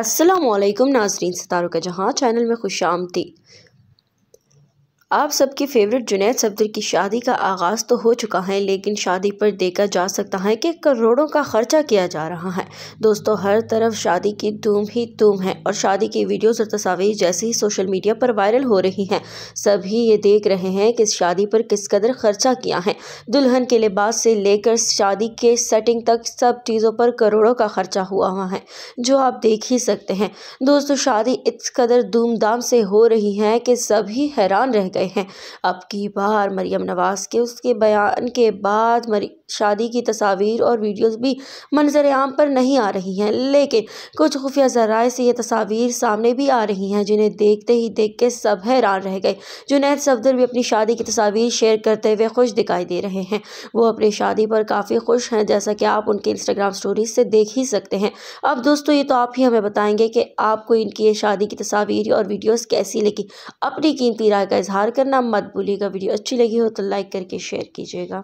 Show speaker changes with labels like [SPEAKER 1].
[SPEAKER 1] असलम नाजरीन सितारों का जहाँ चैनल में खुश आमदी आप सबके फेवरेट जुनेद सफदर की शादी का आगाज़ तो हो चुका है लेकिन शादी पर देखा जा सकता है कि करोड़ों का खर्चा किया जा रहा है दोस्तों हर तरफ शादी की धूम ही धूम है और शादी की वीडियोज़ और तस्वीर जैसे ही सोशल मीडिया पर वायरल हो रही हैं सभी ये देख रहे हैं कि शादी पर किस कदर खर्चा किया है दुल्हन के लिबास से लेकर शादी के सेटिंग तक सब चीज़ों पर करोड़ों का खर्चा हुआ हुआ है जो आप देख ही सकते हैं दोस्तों शादी इस कदर धूमधाम से हो रही है कि सभी हैरान रह गए गए हैं अब की बार मरियम नवाज़ के उसके बयान के बाद शादी की तस्वीर और वीडियोस भी मंजर आम पर नहीं आ रही हैं लेकिन कुछ खुफिया जराए से ये तस्वीर सामने भी आ रही हैं जिन्हें देखते ही देख के सब हैरान रह गए जुनैद सफदर भी अपनी शादी की तस्वीर शेयर करते हुए खुश दिखाई दे रहे हैं वो अपनी शादी पर काफ़ी खुश हैं जैसा कि आप उनके इंस्टाग्राम स्टोरीज से देख ही सकते हैं अब दोस्तों ये तो आप ही हमें बताएंगे कि आपको इनकी शादी की तस्वीर और वीडियोज़ कैसी लगी अपनी कीमती राय का इजहार करना मत भूलिएगा वीडियो अच्छी लगी हो तो लाइक करके शेयर कीजिएगा